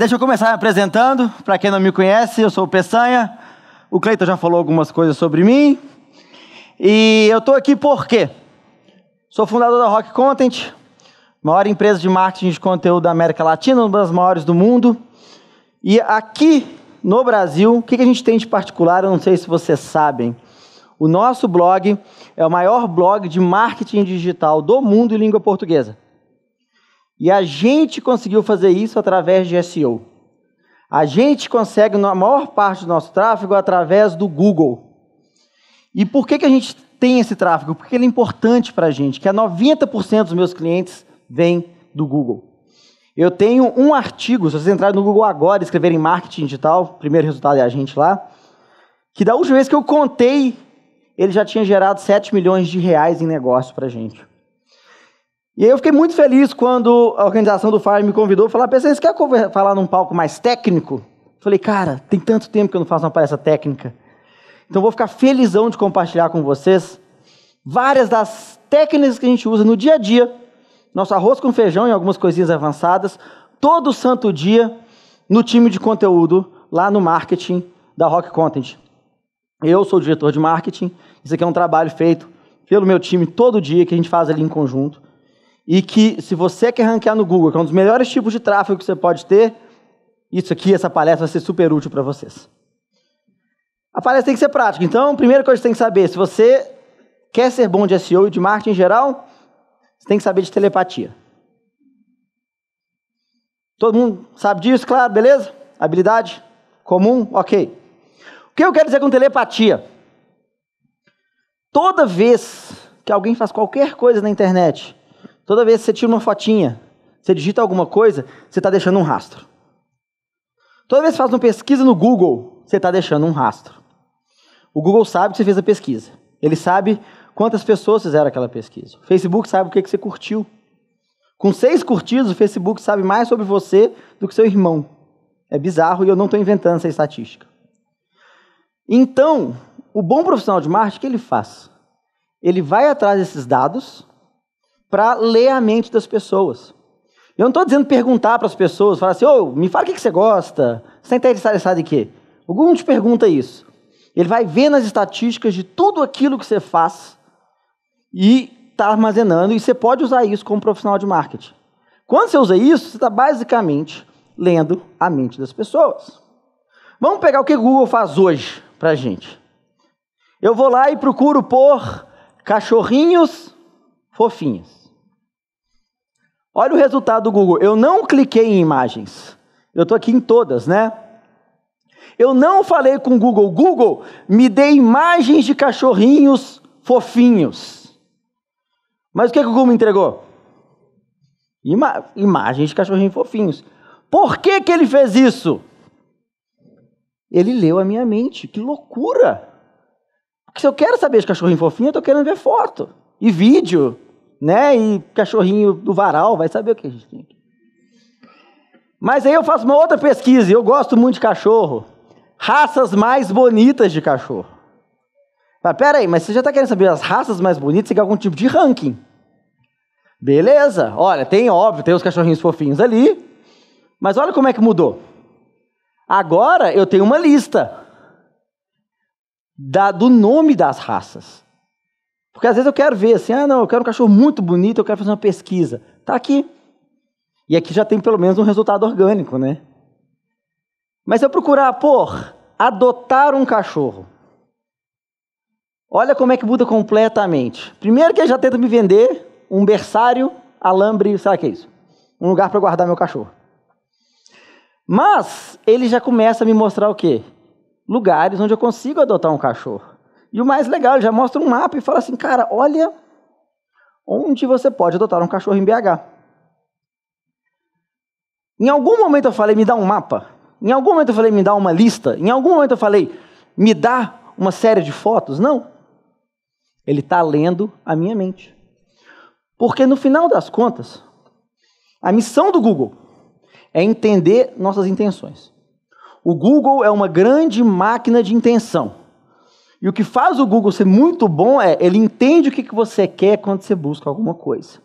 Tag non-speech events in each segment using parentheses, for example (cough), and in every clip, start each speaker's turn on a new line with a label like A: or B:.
A: Deixa eu começar me apresentando. Para quem não me conhece, eu sou o Peçanha. O Cleiton já falou algumas coisas sobre mim. E eu estou aqui porque sou fundador da Rock Content, maior empresa de marketing de conteúdo da América Latina, uma das maiores do mundo. E aqui no Brasil, o que a gente tem de particular? Eu não sei se vocês sabem. O nosso blog é o maior blog de marketing digital do mundo em língua portuguesa. E a gente conseguiu fazer isso através de SEO. A gente consegue a maior parte do nosso tráfego através do Google. E por que, que a gente tem esse tráfego? Porque ele é importante para a gente, que 90% é dos meus clientes vêm do Google. Eu tenho um artigo, se vocês entrarem no Google agora e escreverem marketing digital, primeiro resultado é a gente lá, que da última vez que eu contei, ele já tinha gerado 7 milhões de reais em negócio para a gente. E aí eu fiquei muito feliz quando a organização do Fire me convidou para falar, ah, pensei, você quer falar num palco mais técnico? Falei, cara, tem tanto tempo que eu não faço uma palestra técnica. Então vou ficar felizão de compartilhar com vocês várias das técnicas que a gente usa no dia a dia. Nosso arroz com feijão e algumas coisinhas avançadas, todo santo dia, no time de conteúdo, lá no marketing da Rock Content. Eu sou o diretor de marketing, isso aqui é um trabalho feito pelo meu time todo dia que a gente faz ali em conjunto e que se você quer ranquear no Google, que é um dos melhores tipos de tráfego que você pode ter, isso aqui, essa palestra vai ser super útil para vocês. A palestra tem que ser prática. Então, primeira coisa que você tem que saber, se você quer ser bom de SEO e de marketing em geral, você tem que saber de telepatia. Todo mundo sabe disso, claro, beleza? Habilidade comum, ok. O que eu quero dizer com telepatia? Toda vez que alguém faz qualquer coisa na internet Toda vez que você tira uma fotinha, você digita alguma coisa, você está deixando um rastro. Toda vez que você faz uma pesquisa no Google, você está deixando um rastro. O Google sabe que você fez a pesquisa. Ele sabe quantas pessoas fizeram aquela pesquisa. O Facebook sabe o que, você curtiu. Com seis curtidas, o Facebook sabe mais sobre você do que seu irmão. É bizarro e eu não estou inventando essa estatística. Então, o bom profissional de marketing, o que ele faz? Ele vai atrás desses dados para ler a mente das pessoas. Eu não estou dizendo perguntar para as pessoas, falar assim, oh, me fala o que, que você gosta, você está interessado em quê? O Google te pergunta isso. Ele vai ver nas estatísticas de tudo aquilo que você faz e está armazenando, e você pode usar isso como profissional de marketing. Quando você usa isso, você está basicamente lendo a mente das pessoas. Vamos pegar o que o Google faz hoje para a gente. Eu vou lá e procuro por cachorrinhos fofinhos. Olha o resultado do Google. Eu não cliquei em imagens. Eu estou aqui em todas, né? Eu não falei com o Google. Google, me dê imagens de cachorrinhos fofinhos. Mas o que, é que o Google me entregou? Ima imagens de cachorrinhos fofinhos. Por que, que ele fez isso? Ele leu a minha mente. Que loucura! Porque se eu quero saber de cachorrinho fofinho, eu estou querendo ver foto e vídeo né? E cachorrinho do varal, vai saber o que a gente tem aqui. Mas aí eu faço uma outra pesquisa, eu gosto muito de cachorro. Raças mais bonitas de cachorro. Mas pera aí, mas você já está querendo saber as raças mais bonitas? Você quer algum tipo de ranking? Beleza, olha, tem óbvio, tem os cachorrinhos fofinhos ali. Mas olha como é que mudou. Agora eu tenho uma lista da, do nome das raças. Porque às vezes eu quero ver assim, ah, não, eu quero um cachorro muito bonito, eu quero fazer uma pesquisa. Tá aqui. E aqui já tem pelo menos um resultado orgânico, né? Mas eu procurar, por adotar um cachorro. Olha como é que muda completamente. Primeiro que ele já tenta me vender um berçário, alambre, sabe o que é isso. Um lugar para guardar meu cachorro. Mas ele já começa a me mostrar o quê? Lugares onde eu consigo adotar um cachorro. E o mais legal, ele já mostra um mapa e fala assim, cara, olha onde você pode adotar um cachorro em BH. Em algum momento eu falei, me dá um mapa. Em algum momento eu falei, me dá uma lista. Em algum momento eu falei, me dá uma série de fotos. Não. Ele está lendo a minha mente. Porque no final das contas, a missão do Google é entender nossas intenções. O Google é uma grande máquina de intenção. E o que faz o Google ser muito bom é ele entende o que, que você quer quando você busca alguma coisa.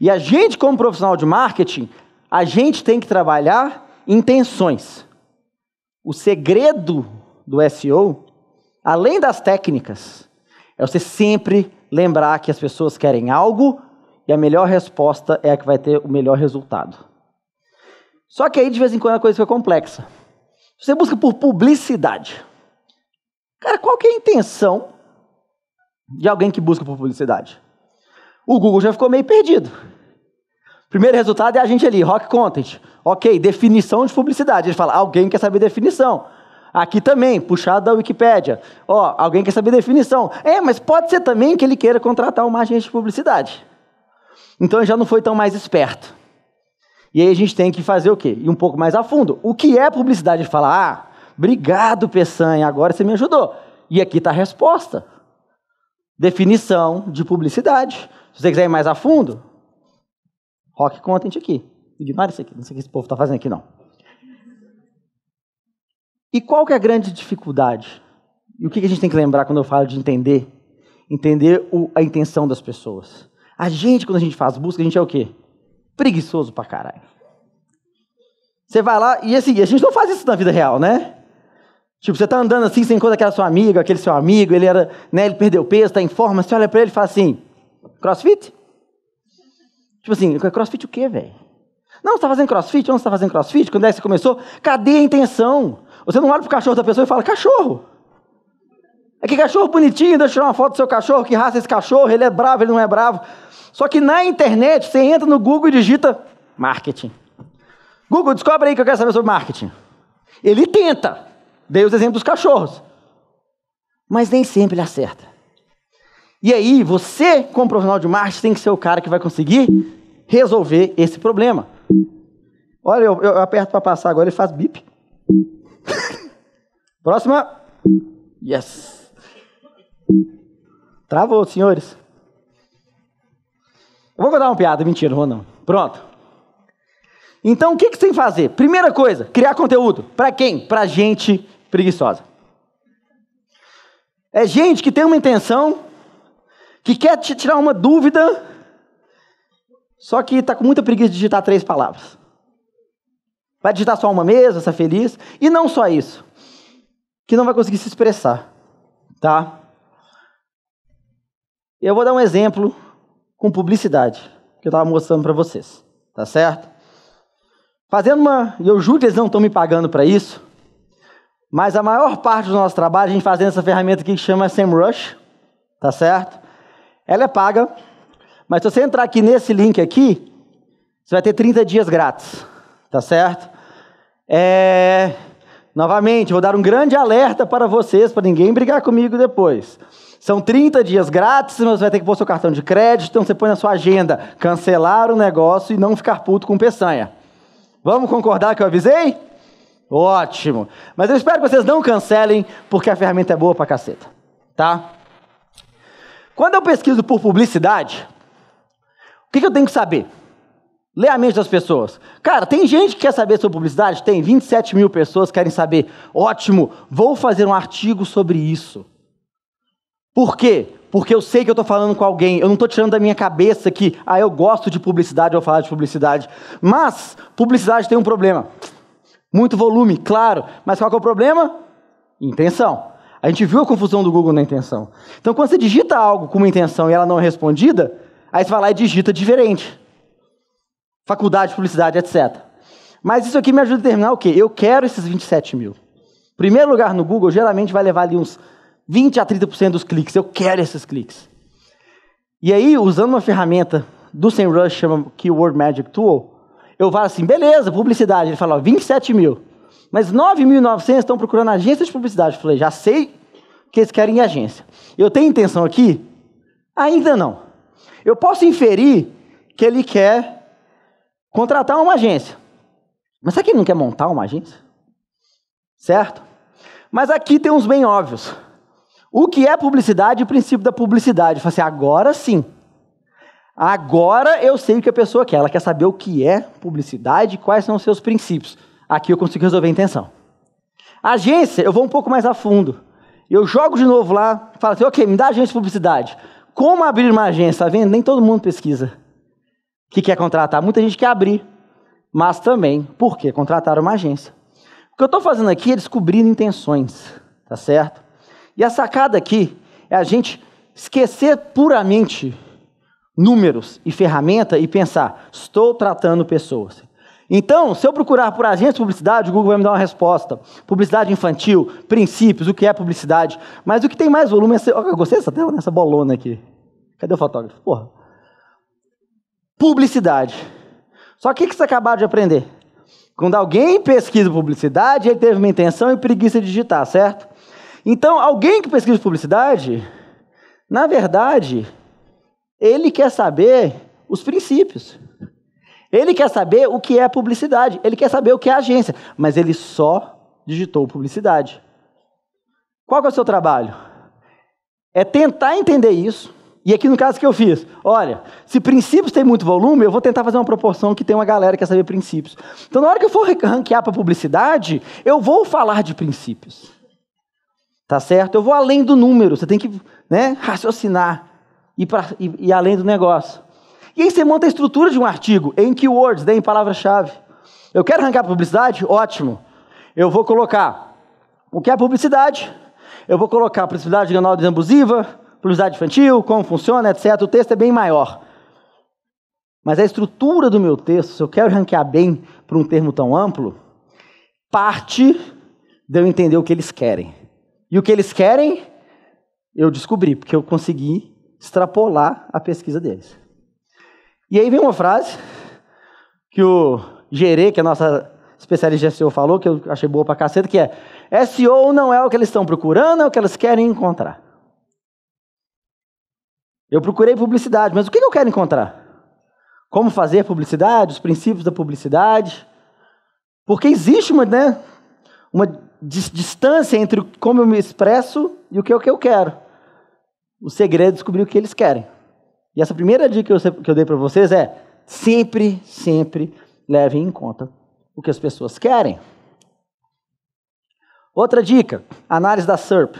A: E a gente, como profissional de marketing, a gente tem que trabalhar intenções. O segredo do SEO, além das técnicas, é você sempre lembrar que as pessoas querem algo e a melhor resposta é a que vai ter o melhor resultado. Só que aí, de vez em quando, a coisa fica complexa. Você busca por publicidade. Cara, qual que é a intenção de alguém que busca por publicidade? O Google já ficou meio perdido. Primeiro resultado é a gente ali, rock content. Ok, definição de publicidade. Ele fala, alguém quer saber definição. Aqui também, puxado da Wikipédia. Ó, oh, alguém quer saber definição. É, mas pode ser também que ele queira contratar uma agência de publicidade. Então ele já não foi tão mais esperto. E aí a gente tem que fazer o quê? Ir um pouco mais a fundo. O que é publicidade? Ele fala, ah, Obrigado, Peçanha, agora você me ajudou. E aqui está a resposta. Definição de publicidade. Se você quiser ir mais a fundo, rock content aqui. Ignora isso aqui, não sei o que esse povo está fazendo aqui não. E qual que é a grande dificuldade? E o que a gente tem que lembrar quando eu falo de entender? Entender o, a intenção das pessoas. A gente, quando a gente faz busca, a gente é o quê? Preguiçoso pra caralho. Você vai lá, e assim, a gente não faz isso na vida real, né? Tipo, você está andando assim, você encontra aquela sua amiga, aquele seu amigo, ele era, né, ele perdeu peso, está em forma, você olha para ele e fala assim, crossfit? Tipo assim, crossfit o quê, velho? Não, você está fazendo crossfit? Onde você está fazendo crossfit? Quando é que você começou? Cadê a intenção? Você não olha para o cachorro da pessoa e fala, cachorro! É que cachorro bonitinho, deixa eu tirar uma foto do seu cachorro, que raça é esse cachorro, ele é bravo, ele não é bravo. Só que na internet, você entra no Google e digita marketing. Google, descobre aí que eu quero saber sobre marketing. Ele tenta. Dei os exemplos dos cachorros. Mas nem sempre ele acerta. E aí, você, como profissional de marketing, tem que ser o cara que vai conseguir resolver esse problema. Olha, eu, eu aperto para passar agora, ele faz bip. (laughs) Próxima. Yes. Travou, senhores. Eu vou contar uma piada, mentira, não vou não. Pronto. Então, o que, que você tem que fazer? Primeira coisa, criar conteúdo. Para quem? Para gente preguiçosa. É gente que tem uma intenção, que quer te tirar uma dúvida, só que está com muita preguiça de digitar três palavras. Vai digitar só uma mesa, está feliz. E não só isso, que não vai conseguir se expressar. Tá? Eu vou dar um exemplo com publicidade, que eu estava mostrando para vocês. Tá certo? Fazendo uma. E eu juro que eles não estão me pagando para isso. Mas a maior parte do nosso trabalho a gente faz nessa ferramenta aqui que chama SEMrush, tá certo? Ela é paga, mas se você entrar aqui nesse link aqui, você vai ter 30 dias grátis, tá certo? É... Novamente, vou dar um grande alerta para vocês, para ninguém brigar comigo depois. São 30 dias grátis, mas você vai ter que pôr seu cartão de crédito, então você põe na sua agenda cancelar o negócio e não ficar puto com peçanha. Vamos concordar que eu avisei? Ótimo. Mas eu espero que vocês não cancelem, porque a ferramenta é boa pra caceta. Tá? Quando eu pesquiso por publicidade, o que, que eu tenho que saber? Lê a mente das pessoas. Cara, tem gente que quer saber sobre publicidade? Tem 27 mil pessoas que querem saber. Ótimo, vou fazer um artigo sobre isso. Por quê? Porque eu sei que eu estou falando com alguém. Eu não estou tirando da minha cabeça que, ah, eu gosto de publicidade, eu vou falar de publicidade. Mas, publicidade tem um problema. Muito volume, claro. Mas qual é o problema? Intenção. A gente viu a confusão do Google na intenção. Então, quando você digita algo com uma intenção e ela não é respondida, aí você vai lá e digita diferente. Faculdade, publicidade, etc. Mas isso aqui me ajuda a determinar o quê? Eu quero esses 27 mil. Primeiro lugar no Google geralmente vai levar ali uns 20 a 30% dos cliques. Eu quero esses cliques. E aí, usando uma ferramenta do SEMrush, chama Keyword Magic Tool, eu falo assim, beleza, publicidade. Ele fala, ó, 27 mil. Mas 9.900 estão procurando agência de publicidade. Eu falei, já sei que eles querem agência. Eu tenho intenção aqui? Ainda não. Eu posso inferir que ele quer contratar uma agência. Mas será que ele não quer montar uma agência? Certo? Mas aqui tem uns bem óbvios. O que é publicidade e o princípio da publicidade? Eu falei assim, agora sim. Agora eu sei o que a pessoa quer. Ela quer saber o que é publicidade, e quais são os seus princípios. Aqui eu consigo resolver a intenção. Agência, eu vou um pouco mais a fundo. Eu jogo de novo lá, falo assim, ok, me dá agência de publicidade. Como abrir uma agência? Tá vendo? Nem todo mundo pesquisa. O que quer contratar? Muita gente quer abrir. Mas também, por que contratar uma agência? O que eu estou fazendo aqui é descobrir intenções, tá certo? E a sacada aqui é a gente esquecer puramente números e ferramenta e pensar, estou tratando pessoas. Então, se eu procurar por agência de publicidade, o Google vai me dar uma resposta. Publicidade infantil, princípios, o que é publicidade. Mas o que tem mais volume é. olha Eu gostei dessa tela, nessa bolona aqui. Cadê o fotógrafo? Porra. Publicidade. Só que o que você acabou de aprender? Quando alguém pesquisa publicidade, ele teve uma intenção e preguiça de digitar, certo? Então, alguém que pesquisa publicidade, na verdade, ele quer saber os princípios. Ele quer saber o que é publicidade. Ele quer saber o que é agência. Mas ele só digitou publicidade. Qual é o seu trabalho? É tentar entender isso. E aqui no caso que eu fiz, olha, se princípios tem muito volume, eu vou tentar fazer uma proporção que tem uma galera que quer saber princípios. Então, na hora que eu for ranquear para publicidade, eu vou falar de princípios. Tá certo? Eu vou além do número, você tem que né, raciocinar e, pra, e, e além do negócio. E aí você monta a estrutura de um artigo em keywords, né, em palavra-chave. Eu quero arrancar publicidade? Ótimo. Eu vou colocar o que é publicidade, eu vou colocar publicidade regional desambusiva, publicidade infantil, como funciona, etc. O texto é bem maior. Mas a estrutura do meu texto, se eu quero ranquear bem para um termo tão amplo, parte de eu entender o que eles querem. E o que eles querem, eu descobri, porque eu consegui extrapolar a pesquisa deles. E aí vem uma frase que o Gerê, que é a nossa especialista em SEO, falou, que eu achei boa pra caceta, que é SEO não é o que eles estão procurando, é o que eles querem encontrar. Eu procurei publicidade, mas o que eu quero encontrar? Como fazer publicidade, os princípios da publicidade. Porque existe uma, né, uma distância entre como eu me expresso e o que eu quero. O segredo é descobrir o que eles querem. E essa primeira dica que eu dei para vocês é: sempre, sempre levem em conta o que as pessoas querem. Outra dica: análise da SERP.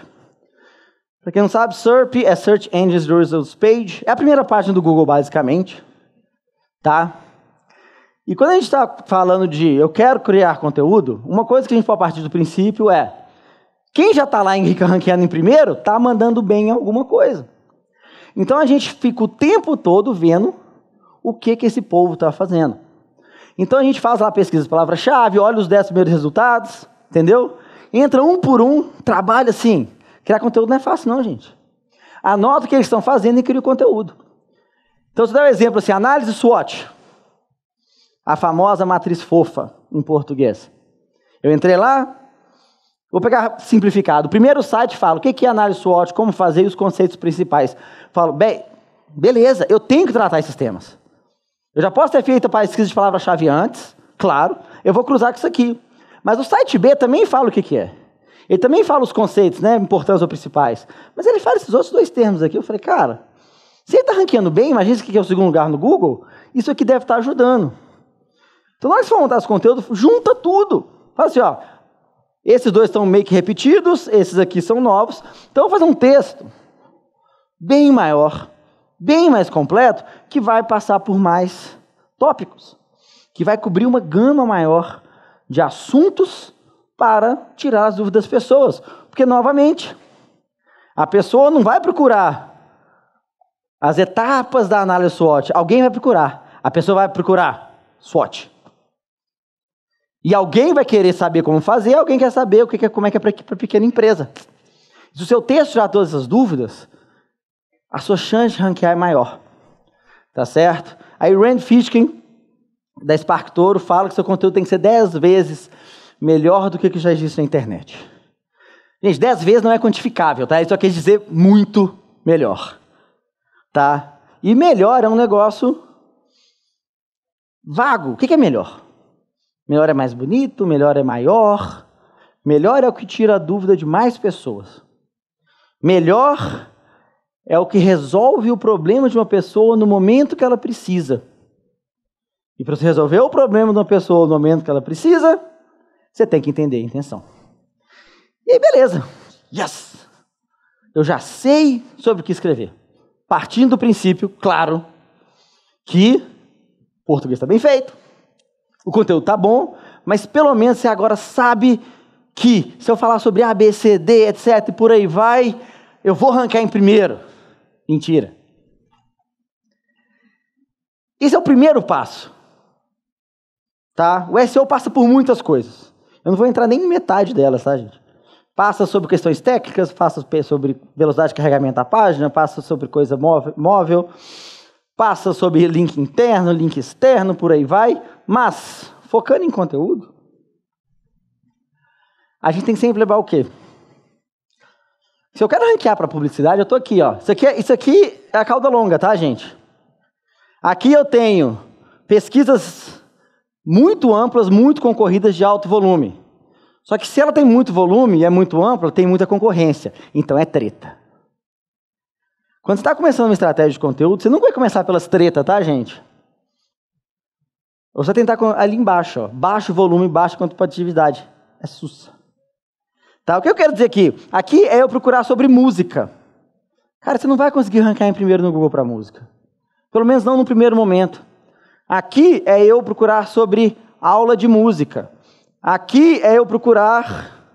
A: Para quem não sabe, SERP é Search Engines Results Page. É a primeira página do Google, basicamente. Tá? E quando a gente está falando de eu quero criar conteúdo, uma coisa que a gente pode partir do princípio é quem já está lá em rica em primeiro, está mandando bem em alguma coisa. Então a gente fica o tempo todo vendo o que, que esse povo está fazendo. Então a gente faz lá a pesquisa de palavra-chave, olha os 10 primeiros resultados, entendeu? Entra um por um, trabalha assim. Criar conteúdo não é fácil, não, gente. Anota o que eles estão fazendo e cria o conteúdo. Então, eu dá um exemplo assim: análise SWOT. A famosa matriz fofa, em português. Eu entrei lá, Vou pegar simplificado. O Primeiro site fala o que é análise SWOT, como fazer e os conceitos principais. Falo, bem, beleza, eu tenho que tratar esses temas. Eu já posso ter feito a pesquisa de palavra-chave antes, claro, eu vou cruzar com isso aqui. Mas o site B também fala o que, é. Ele também fala os conceitos, né, importantes ou principais. Mas ele fala esses outros dois termos aqui. Eu falei, cara, se ele está ranqueando bem, imagina que é o segundo lugar no Google, isso aqui deve estar tá ajudando. Então, na hora que você for montar esse conteúdo, junta tudo. Fala assim, ó, esses dois estão meio que repetidos, esses aqui são novos. Então eu vou fazer um texto bem maior, bem mais completo, que vai passar por mais tópicos, que vai cobrir uma gama maior de assuntos para tirar as dúvidas das pessoas. Porque, novamente, a pessoa não vai procurar as etapas da análise SWOT. Alguém vai procurar. A pessoa vai procurar SWOT. E alguém vai querer saber como fazer, alguém quer saber o que é, como é que é para pequena empresa. Se o seu texto já todas essas dúvidas, a sua chance de ranquear é maior. Tá certo? Aí Rand Fishkin, da Spark Toro, fala que seu conteúdo tem que ser 10 vezes melhor do que o que já existe na internet. Gente, 10 vezes não é quantificável, tá? Isso só quer dizer muito melhor. Tá? E melhor é um negócio vago. O que é melhor? Melhor é mais bonito, melhor é maior. Melhor é o que tira a dúvida de mais pessoas. Melhor é o que resolve o problema de uma pessoa no momento que ela precisa. E para você resolver o problema de uma pessoa no momento que ela precisa, você tem que entender a intenção. E aí, beleza. Yes! Eu já sei sobre o que escrever. Partindo do princípio, claro, que português está bem feito, o conteúdo tá bom, mas pelo menos você agora sabe que se eu falar sobre A, B, C, D, etc, e por aí vai, eu vou arrancar em primeiro. Mentira. Esse é o primeiro passo. Tá? O SEO passa por muitas coisas. Eu não vou entrar nem em metade delas, tá, gente? Passa sobre questões técnicas, passa sobre velocidade de carregamento da página, passa sobre coisa móvel, móvel passa sobre link interno, link externo, por aí vai. Mas, focando em conteúdo, a gente tem que sempre levar o quê? Se eu quero ranquear para publicidade, eu estou aqui, ó. Isso aqui, é, isso aqui é a cauda longa, tá, gente? Aqui eu tenho pesquisas muito amplas, muito concorridas de alto volume. Só que se ela tem muito volume e é muito ampla, tem muita concorrência. Então é treta. Quando você está começando uma estratégia de conteúdo, você não vai começar pelas tretas, tá, gente? Você tentar ali embaixo, ó, baixo volume, baixa atividade, É sussa. Tá? O que eu quero dizer aqui? Aqui é eu procurar sobre música. Cara, você não vai conseguir ranquear em primeiro no Google para música. Pelo menos não no primeiro momento. Aqui é eu procurar sobre aula de música. Aqui é eu procurar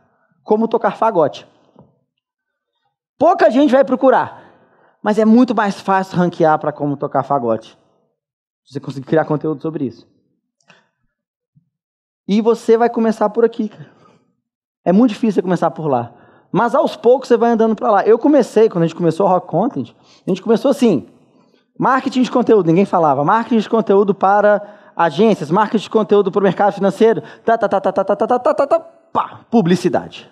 A: como tocar fagote. Pouca gente vai procurar, mas é muito mais fácil ranquear para como tocar fagote. Você conseguir criar conteúdo sobre isso. E você vai começar por aqui, cara. É muito difícil você começar por lá. Mas aos poucos você vai andando para lá. Eu comecei, quando a gente começou o Rock Content, a gente começou assim: marketing de conteúdo, ninguém falava. Marketing de conteúdo para agências, marketing de conteúdo para o mercado financeiro, tá, tá, tá, tá, tá, tá, tá, tá, tá, tá, pá, publicidade.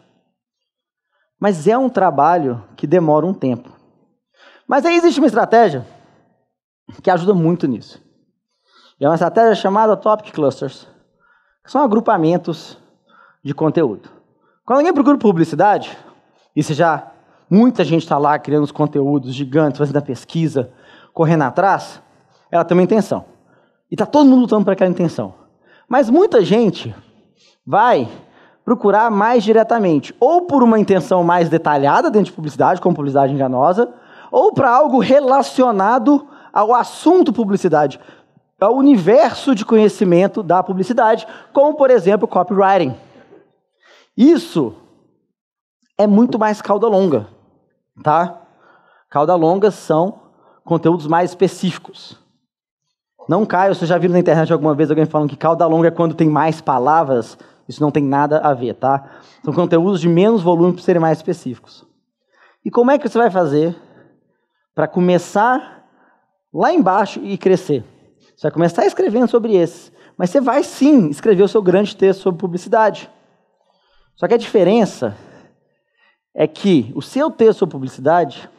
A: Mas é um trabalho que demora um tempo. Mas aí existe uma estratégia que ajuda muito nisso. É uma estratégia chamada Topic Clusters são agrupamentos de conteúdo. Quando alguém procura publicidade, e se já muita gente está lá criando os conteúdos gigantes, fazendo a pesquisa, correndo atrás, ela tem uma intenção. E está todo mundo lutando para aquela intenção. Mas muita gente vai procurar mais diretamente, ou por uma intenção mais detalhada dentro de publicidade, como publicidade enganosa, ou para algo relacionado ao assunto publicidade é o universo de conhecimento da publicidade, como, por exemplo, copywriting. Isso é muito mais cauda longa, tá? Cauda longa são conteúdos mais específicos. Não caia, você já viu na internet alguma vez alguém falando que cauda longa é quando tem mais palavras? Isso não tem nada a ver, tá? São conteúdos de menos volume para serem mais específicos. E como é que você vai fazer para começar lá embaixo e crescer? Você vai começar escrevendo sobre esse, mas você vai sim escrever o seu grande texto sobre publicidade. Só que a diferença é que o seu texto sobre publicidade,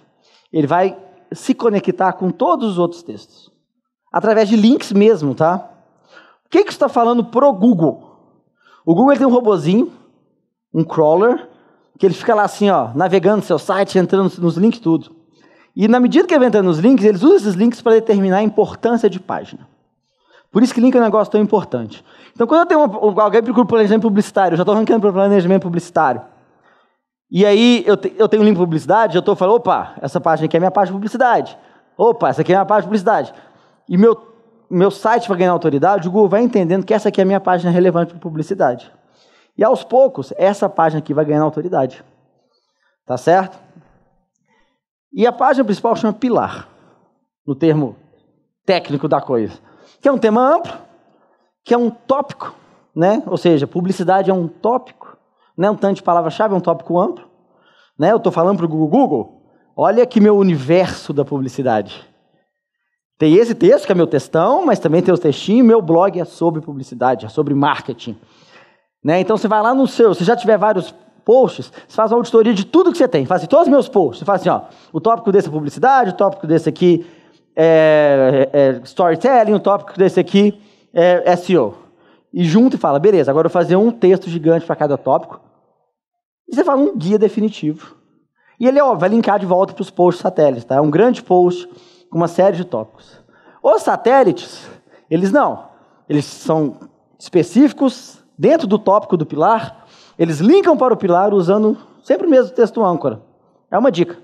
A: ele vai se conectar com todos os outros textos. Através de links mesmo, tá? O que, que está falando pro Google? O Google tem um robozinho, um crawler, que ele fica lá assim, ó, navegando no seu site, entrando nos links tudo. E na medida que ele vai entrando nos links, eles usam esses links para determinar a importância de página. Por isso que link é um negócio tão importante. Então, quando eu tenho uma, alguém procura planejamento publicitário, eu já estou arrancando para planejamento publicitário. E aí eu, te, eu tenho um link publicidade, eu estou falando, opa, essa página aqui é minha página de publicidade. Opa, essa aqui é minha página de publicidade. E meu, meu site vai ganhar autoridade, o Google vai entendendo que essa aqui é a minha página relevante para publicidade. E aos poucos, essa página aqui vai ganhar autoridade. Tá certo? E a página principal chama pilar, no termo técnico da coisa, que é um tema amplo, que é um tópico, né? Ou seja, publicidade é um tópico, né? Um tanto de palavra-chave, é um tópico amplo, né? Eu estou falando para o Google, Google, olha que meu universo da publicidade. Tem esse texto, que é meu textão, mas também tem os textinhos. Meu blog é sobre publicidade, é sobre marketing. Né? Então você vai lá no seu, se já tiver vários posts, você faz uma auditoria de tudo que você tem. Faz assim, todos os meus posts. Você faz assim, ó, o tópico desse é publicidade, o tópico desse aqui é, é, é storytelling, o tópico desse aqui é SEO. E junto e fala, beleza, agora eu vou fazer um texto gigante para cada tópico. E você fala um guia definitivo. E ele, ó, vai linkar de volta para os posts satélites, tá? É um grande post com uma série de tópicos. Os satélites, eles não. Eles são específicos dentro do tópico do pilar eles linkam para o pilar usando sempre o mesmo texto âncora. É uma dica.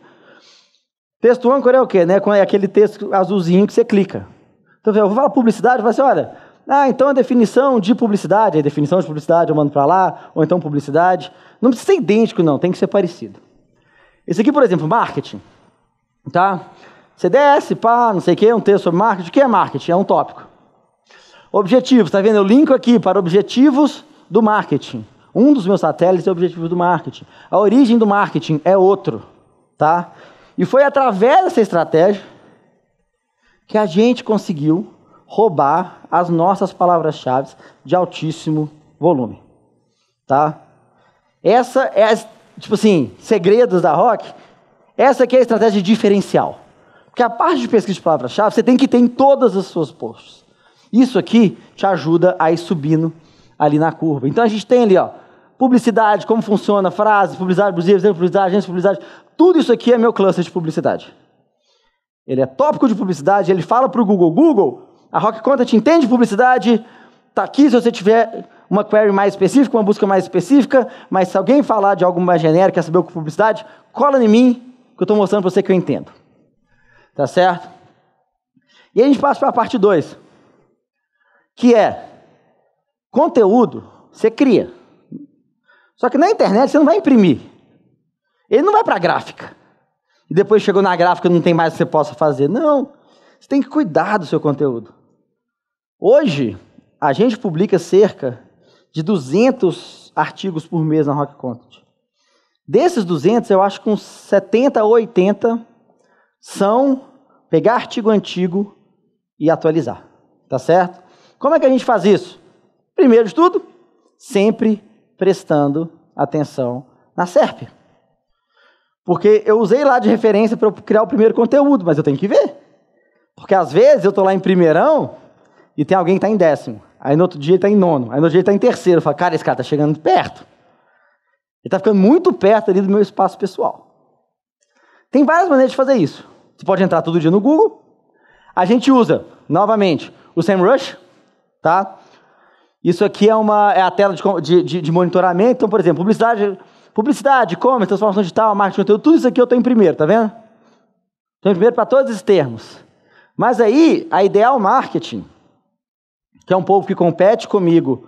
A: Texto âncora é o quê? Né? É aquele texto azulzinho que você clica. Então, eu vou falar publicidade, vai assim, olha, ah, então a definição de publicidade, a definição de publicidade eu mando para lá, ou então publicidade. Não precisa ser idêntico, não, tem que ser parecido. Esse aqui, por exemplo, marketing. Tá? CDS, pá, não sei o quê, um texto sobre marketing. O que é marketing? É um tópico. Objetivos, tá vendo? Eu linko aqui para objetivos do marketing. Um dos meus satélites é o objetivo do marketing. A origem do marketing é outro, tá? E foi através dessa estratégia que a gente conseguiu roubar as nossas palavras-chave de altíssimo volume, tá? Essa é, tipo assim, segredos da rock. Essa aqui é a estratégia diferencial. Porque a parte de pesquisa de palavras chave você tem que ter em todas as suas posts. Isso aqui te ajuda a ir subindo ali na curva. Então a gente tem ali, ó, Publicidade, como funciona, frases, publicidade abusiva, publicidade, agência de publicidade. Tudo isso aqui é meu cluster de publicidade. Ele é tópico de publicidade, ele fala para o Google, Google, a Rock Content entende publicidade, está aqui se você tiver uma query mais específica, uma busca mais específica, mas se alguém falar de algo mais genérico, quer saber o que é publicidade, cola em mim, que eu estou mostrando para você que eu entendo. Tá certo? E aí a gente passa para a parte 2, que é conteúdo você cria. Só que na internet você não vai imprimir. Ele não vai para a gráfica. E depois chegou na gráfica e não tem mais o que você possa fazer. Não. Você tem que cuidar do seu conteúdo. Hoje, a gente publica cerca de 200 artigos por mês na Rock Content. Desses 200, eu acho que uns 70 ou 80 são pegar artigo antigo e atualizar. Tá certo? Como é que a gente faz isso? Primeiro de tudo, sempre prestando atenção na SERP. Porque eu usei lá de referência para criar o primeiro conteúdo, mas eu tenho que ver. Porque às vezes eu estou lá em primeirão e tem alguém que está em décimo. Aí no outro dia ele está em nono. Aí no outro dia ele está em terceiro. Eu falo, cara, esse cara está chegando perto. Ele está ficando muito perto ali do meu espaço pessoal. Tem várias maneiras de fazer isso. Você pode entrar todo dia no Google. A gente usa, novamente, o SEMrush, tá? Isso aqui é, uma, é a tela de, de, de monitoramento. Então, por exemplo, publicidade, publicidade, e-commerce, transformação digital, marketing conteúdo, tudo isso aqui eu estou em primeiro, tá vendo? Estou em primeiro para todos os termos. Mas aí, a Ideal é Marketing, que é um povo que compete comigo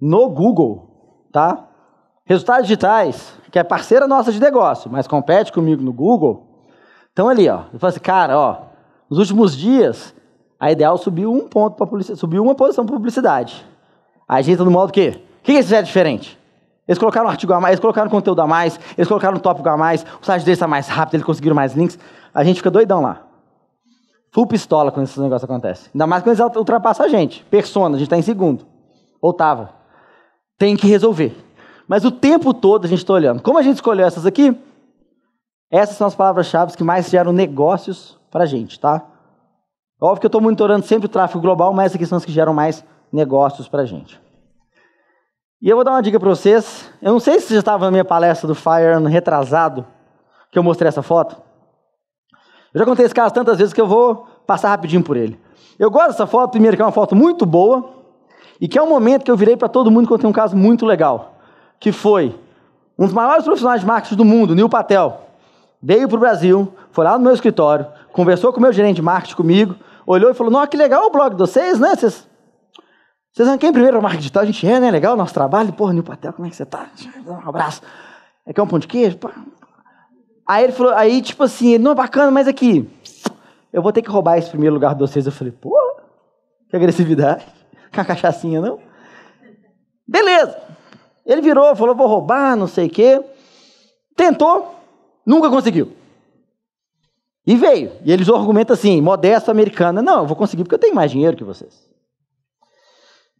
A: no Google, tá? Resultados digitais, que é parceira nossa de negócio, mas compete comigo no Google, então ali, ó. Eu falo assim, cara, ó, nos últimos dias, a Ideal subiu um ponto para publicidade, subiu uma posição para publicidade. Ajeita no modo que. O que eles fizeram é diferente? Eles colocaram um artigo a mais, eles colocaram conteúdo a mais, eles colocaram um tópico a mais, o site deles está mais rápido, eles conseguiram mais links. A gente fica doidão lá. Full pistola quando esses negócios acontecem. Ainda mais quando eles ultrapassam a gente. Persona, a gente está em segundo. Oitavo. Tem que resolver. Mas o tempo todo a gente está olhando. Como a gente escolheu essas aqui? Essas são as palavras-chave que mais geram negócios para a gente, tá? Óbvio que eu estou monitorando sempre o tráfego global, mas essas aqui são as que geram mais negócios para a gente. E eu vou dar uma dica para vocês. Eu não sei se você já estava na minha palestra do Fire ano retrasado, que eu mostrei essa foto. Eu já contei esse caso tantas vezes que eu vou passar rapidinho por ele. Eu gosto dessa foto, primeiro, que é uma foto muito boa, e que é um momento que eu virei para todo mundo que eu tenho um caso muito legal, que foi um dos maiores profissionais de marketing do mundo, Neil Patel, veio para o Brasil, foi lá no meu escritório, conversou com o meu gerente de marketing comigo, olhou e falou, nossa, que legal o blog de vocês, né? Vocês vocês quem querem primeiro o marketing digital? A gente é, né? Legal, o nosso trabalho. Porra, Nil Patel, como é que você tá? Um abraço. É que é um pão de queijo? Aí ele falou, aí tipo assim, não, é bacana, mas aqui, eu vou ter que roubar esse primeiro lugar de vocês. Eu falei, pô, que agressividade. Com a cachaçinha, não? Beleza. Ele virou, falou, vou roubar, não sei o quê. Tentou, nunca conseguiu. E veio. E eles argumentam assim, modesto americano, Não, eu vou conseguir porque eu tenho mais dinheiro que vocês.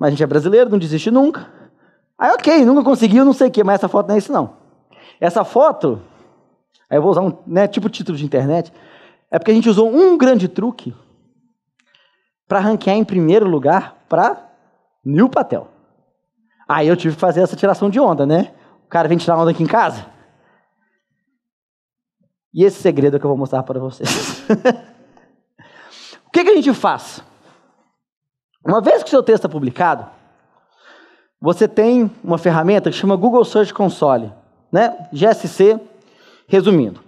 A: Mas a gente é brasileiro, não desiste nunca. Aí, ok, nunca conseguiu, não sei o quê, mas essa foto não é isso, não. Essa foto, aí eu vou usar um né, tipo título de internet, é porque a gente usou um grande truque para ranquear em primeiro lugar para New Patel. Aí eu tive que fazer essa tiração de onda, né? O cara vem tirar onda aqui em casa. E esse segredo é que eu vou mostrar para vocês. (laughs) o que, que a gente faz? Uma vez que o seu texto é publicado, você tem uma ferramenta que chama Google Search Console, né? GSC, resumindo.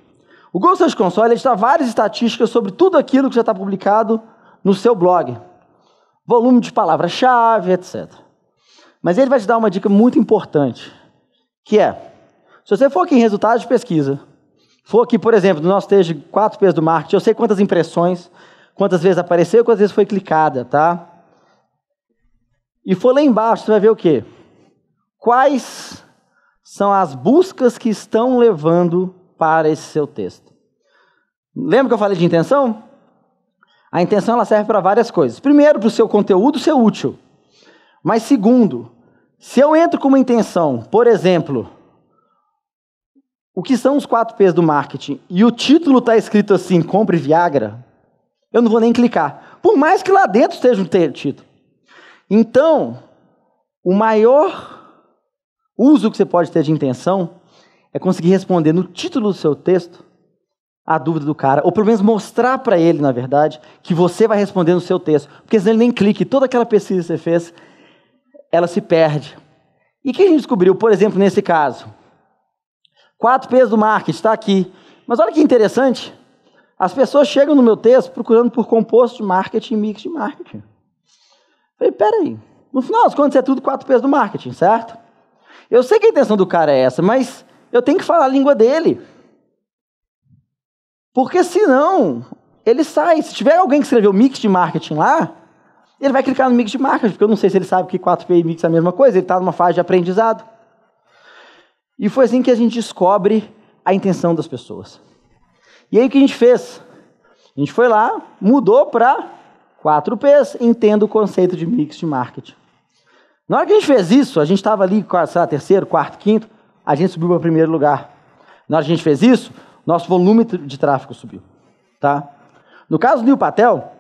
A: O Google Search Console ele dá várias estatísticas sobre tudo aquilo que já está publicado no seu blog. Volume de palavra-chave, etc. Mas ele vai te dar uma dica muito importante, que é, se você for aqui em resultados de pesquisa, for aqui, por exemplo, no nosso texto de 4 P's do marketing, eu sei quantas impressões, quantas vezes apareceu, quantas vezes foi clicada, tá? e for lá embaixo, você vai ver o quê? Quais são as buscas que estão levando para esse seu texto? Lembra que eu falei de intenção? A intenção ela serve para várias coisas. Primeiro, para o seu conteúdo ser útil. Mas segundo, se eu entro com uma intenção, por exemplo, o que são os quatro P's do marketing e o título está escrito assim, compre Viagra, eu não vou nem clicar. Por mais que lá dentro esteja um título. Então, o maior uso que você pode ter de intenção é conseguir responder no título do seu texto a dúvida do cara, ou pelo menos mostrar para ele, na verdade, que você vai responder no seu texto, porque senão ele nem e toda aquela pesquisa que você fez, ela se perde. E o que a gente descobriu, por exemplo, nesse caso? Quatro P's do marketing, está aqui. Mas olha que interessante, as pessoas chegam no meu texto procurando por composto de marketing e mix de marketing. Falei, peraí. No final das contas, é tudo quatro P's do marketing, certo? Eu sei que a intenção do cara é essa, mas eu tenho que falar a língua dele. Porque senão, ele sai. Se tiver alguém que escreveu mix de marketing lá, ele vai clicar no mix de marketing, porque eu não sei se ele sabe que 4P e mix é a mesma coisa, ele está numa fase de aprendizado. E foi assim que a gente descobre a intenção das pessoas. E aí o que a gente fez? A gente foi lá, mudou para 4Ps, entendo o conceito de mix de marketing. Na hora que a gente fez isso, a gente estava ali, sei lá, terceiro, quarto, quinto, a gente subiu para o primeiro lugar. Na hora que a gente fez isso, nosso volume de tráfego subiu. Tá? No caso do New Patel,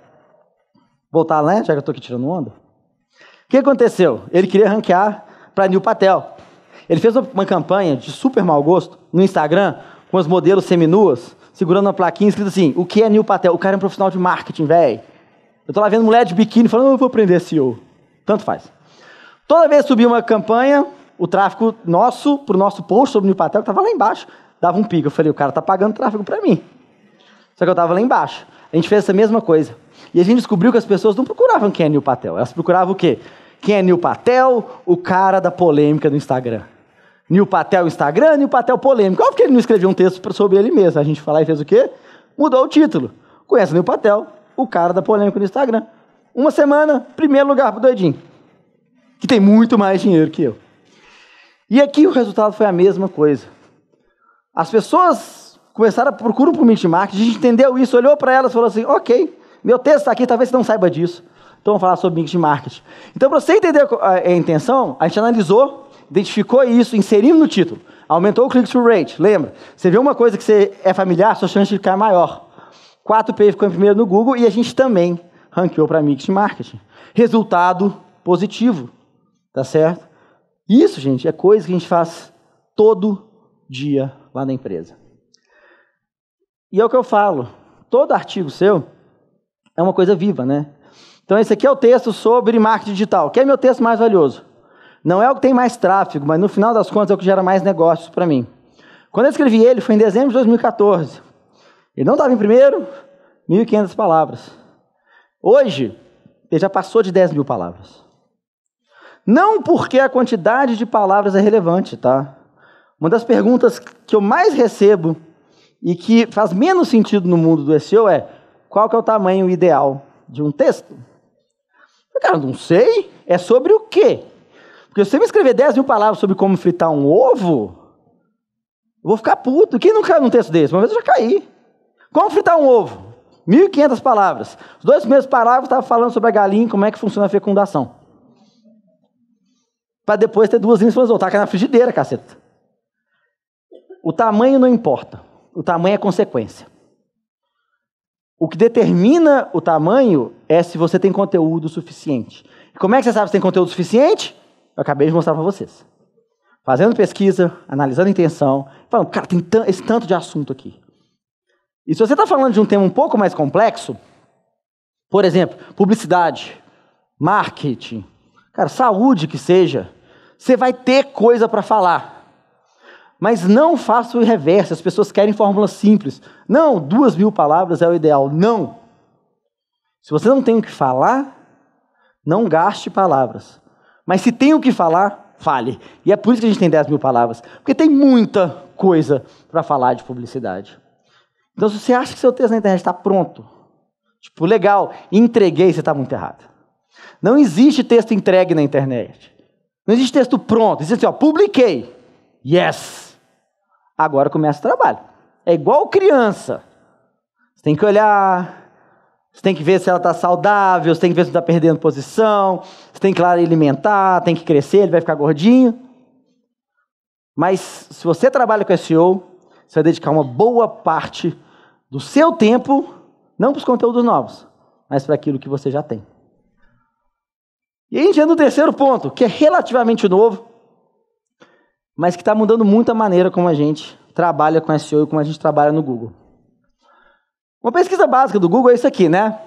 A: voltar lá, né, já que eu estou aqui tirando onda, o que aconteceu? Ele queria ranquear para New Patel. Ele fez uma campanha de super mau gosto no Instagram com os modelos seminuas, segurando uma plaquinha escrito assim: O que é New Patel? O cara é um profissional de marketing, velho. Eu estou lá vendo mulher de biquíni falando, ah, eu vou prender CEO. Tanto faz. Toda vez que subia uma campanha, o tráfego nosso, para o nosso post sobre o New Patel, que estava lá embaixo, dava um pico. Eu falei, o cara está pagando tráfego para mim. Só que eu estava lá embaixo. A gente fez essa mesma coisa. E a gente descobriu que as pessoas não procuravam quem é Nil Patel. Elas procuravam o quê? Quem é Nil Patel? O cara da polêmica no Instagram. Nil Patel Instagram, Nil Patel polêmico. Óbvio que ele não escreveu um texto sobre ele mesmo. A gente foi lá e fez o quê? Mudou o título. Conhece Neil Patel, o cara da polêmica no Instagram. Uma semana, primeiro lugar pro doidinho. Que tem muito mais dinheiro que eu. E aqui o resultado foi a mesma coisa. As pessoas começaram a procurar por multimarketing, a gente entendeu isso, olhou para elas e falou assim: ok, meu texto está aqui, talvez você não saiba disso. Então vamos falar sobre mix marketing. Então, para você entender a, intenção, a gente analisou, identificou isso, inserindo no título. Aumentou o click-through rate, lembra? Você vê uma coisa que você é familiar, sua chance de ficar maior. 4P ficou em primeiro no Google e a gente também ranqueou para Mixed Marketing. Resultado positivo, tá certo? Isso, gente, é coisa que a gente faz todo dia lá na empresa. E é o que eu falo, todo artigo seu é uma coisa viva, né? Então esse aqui é o texto sobre marketing digital, que é meu texto mais valioso. Não é o que tem mais tráfego, mas no final das contas é o que gera mais negócios para mim. Quando eu escrevi ele, foi em dezembro de 2014. Ele não estava em primeiro, 1.500 palavras. Hoje, ele já passou de 10 mil palavras. Não porque a quantidade de palavras é relevante, tá? Uma das perguntas que eu mais recebo e que faz menos sentido no mundo do SEO é qual que é o tamanho ideal de um texto? Cara, não sei. É sobre o quê? Porque se você me escrever 10 mil palavras sobre como fritar um ovo, eu vou ficar puto. Quem não caiu num texto desse? Uma vez eu já caí. Como fritar um ovo? 1.500 palavras. Os dois primeiros parágrafos estavam falando sobre a galinha e como é que funciona a fecundação. Para depois ter duas linhas falando, oh, taca na frigideira, caceta. O tamanho não importa. O tamanho é consequência. O que determina o tamanho é se você tem conteúdo suficiente. E como é que você sabe se tem conteúdo suficiente? Eu acabei de mostrar para vocês. Fazendo pesquisa, analisando a intenção, falando, cara, tem esse tanto de assunto aqui. E se você está falando de um tema um pouco mais complexo, por exemplo, publicidade, marketing, cara, saúde que seja, você vai ter coisa para falar. Mas não faça o reverso, as pessoas querem fórmulas simples. Não, duas mil palavras é o ideal. Não. Se você não tem o que falar, não gaste palavras. Mas se tem o que falar, fale. E é por isso que a gente tem 10 mil palavras. Porque tem muita coisa para falar de publicidade. Então, se você acha que seu texto na internet está pronto, tipo, legal, entreguei, você está muito errado. Não existe texto entregue na internet. Não existe texto pronto. Existe assim, ó, publiquei. Yes! Agora começa o trabalho. É igual criança. Você tem que olhar, você tem que ver se ela está saudável, você tem que ver se está perdendo posição, você tem que lá alimentar, tem que crescer, ele vai ficar gordinho. Mas se você trabalha com SEO, você vai dedicar uma boa parte do seu tempo, não para os conteúdos novos, mas para aquilo que você já tem. E aí a gente entra no terceiro ponto, que é relativamente novo, mas que está mudando muito a maneira como a gente trabalha com SEO e como a gente trabalha no Google. Uma pesquisa básica do Google é isso aqui, né?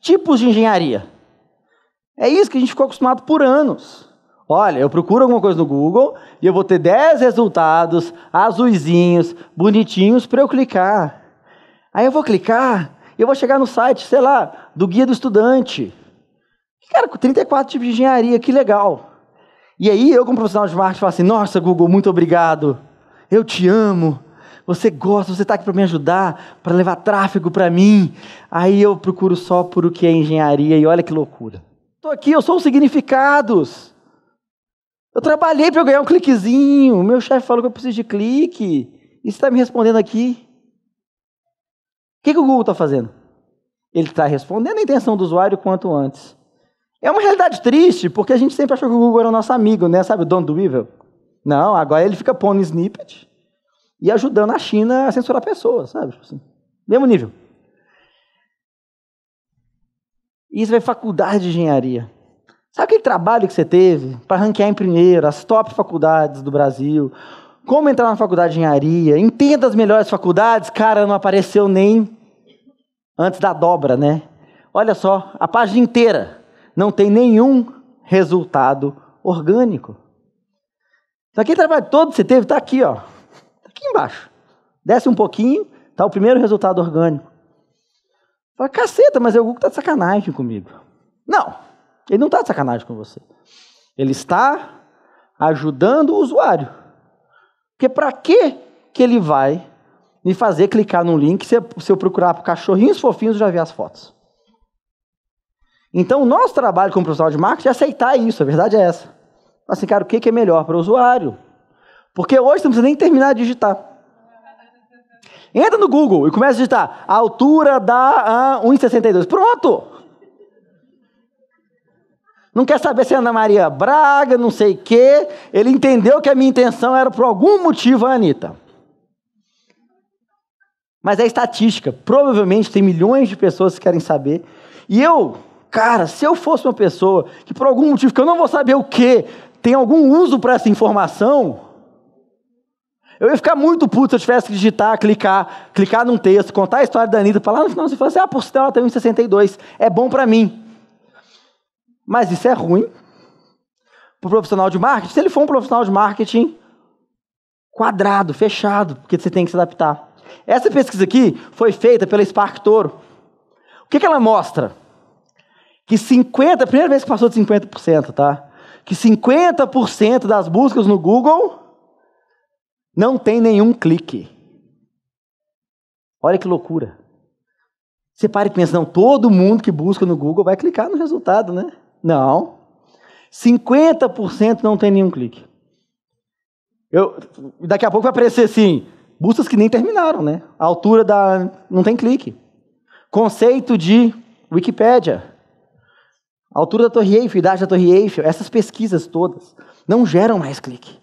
A: Tipos de engenharia. É isso que a gente ficou acostumado por anos. Olha, eu procuro alguma coisa no Google e eu vou ter 10 resultados azulzinhos, bonitinhos, para eu clicar. Aí eu vou clicar, eu vou chegar no site, sei lá, do guia do estudante. Cara, com 34 tipos de engenharia, que legal. E aí eu, como profissional de marketing, falo assim: Nossa, Google, muito obrigado. Eu te amo. Você gosta, você está aqui para me ajudar, para levar tráfego para mim. Aí eu procuro só por o que é engenharia e olha que loucura. Estou aqui, eu sou os significados. Eu trabalhei para ganhar um cliquezinho. Meu chefe falou que eu preciso de clique. E você está me respondendo aqui que, que o Google está fazendo? Ele está respondendo a intenção do usuário quanto antes. É uma realidade triste, porque a gente sempre achou que o Google era nosso amigo, né? Sabe, o dono do evil? Não, agora ele fica pondo snippet e ajudando a China a censurar pessoas, sabe? Tipo assim, mesmo nível. Isso vai faculdade de engenharia. Sabe aquele trabalho que você teve para ranquear em primeiro as top faculdades do Brasil, como entrar na faculdade de engenharia? Entenda as melhores faculdades. Cara, não apareceu nem antes da dobra, né? Olha só, a página inteira não tem nenhum resultado orgânico. Então, aquele trabalho todo que você teve está aqui, ó. Tá aqui embaixo. Desce um pouquinho, tá o primeiro resultado orgânico. Fala, caceta, mas o Google está de sacanagem comigo. Não, ele não está de sacanagem com você. Ele está ajudando o usuário. Porque para que que ele vai me fazer clicar num link se, eu procurar por cachorrinhos fofinhos eu já vi as fotos? Então, o nosso trabalho como profissional de marketing é aceitar isso, a verdade é essa. Assim, cara, o que é melhor para o usuário? Porque hoje você não precisa nem terminar de digitar. Entra no Google e começa a digitar a altura da ah, 1,62. Pronto! Não quer saber se é Ana Maria Braga, não sei o quê. Ele entendeu que a minha intenção era por algum motivo a Anitta. Mas é estatística. Provavelmente tem milhões de pessoas que querem saber. E eu, cara, se eu fosse uma pessoa que por algum motivo que eu não vou saber o que tem algum uso para essa informação, eu ia ficar muito puto se eu tivesse que digitar, clicar, clicar num texto, contar a história da Anitta, falar ah, no final se fosse, assim, ah, por sinal, ela tem 1,62, é bom para mim. Mas isso é ruim para o profissional de marketing, se ele for um profissional de marketing quadrado, fechado, porque você tem que se adaptar. Essa pesquisa aqui foi feita pela Spark Toro. O que, que ela mostra? Que 50, primeira vez que passou de 50%, tá? Que 50% das buscas no Google não tem nenhum clique. Olha que loucura. Você para e pensa, não, todo mundo que busca no Google vai clicar no resultado, né? Não. 50% não tem nenhum clique. Eu, daqui a pouco vai aparecer assim, buscas que nem terminaram, né? A altura da. não tem clique. Conceito de Wikipédia. A altura da Torre Eiffel, idade da Torre Eiffel, essas pesquisas todas não geram mais clique.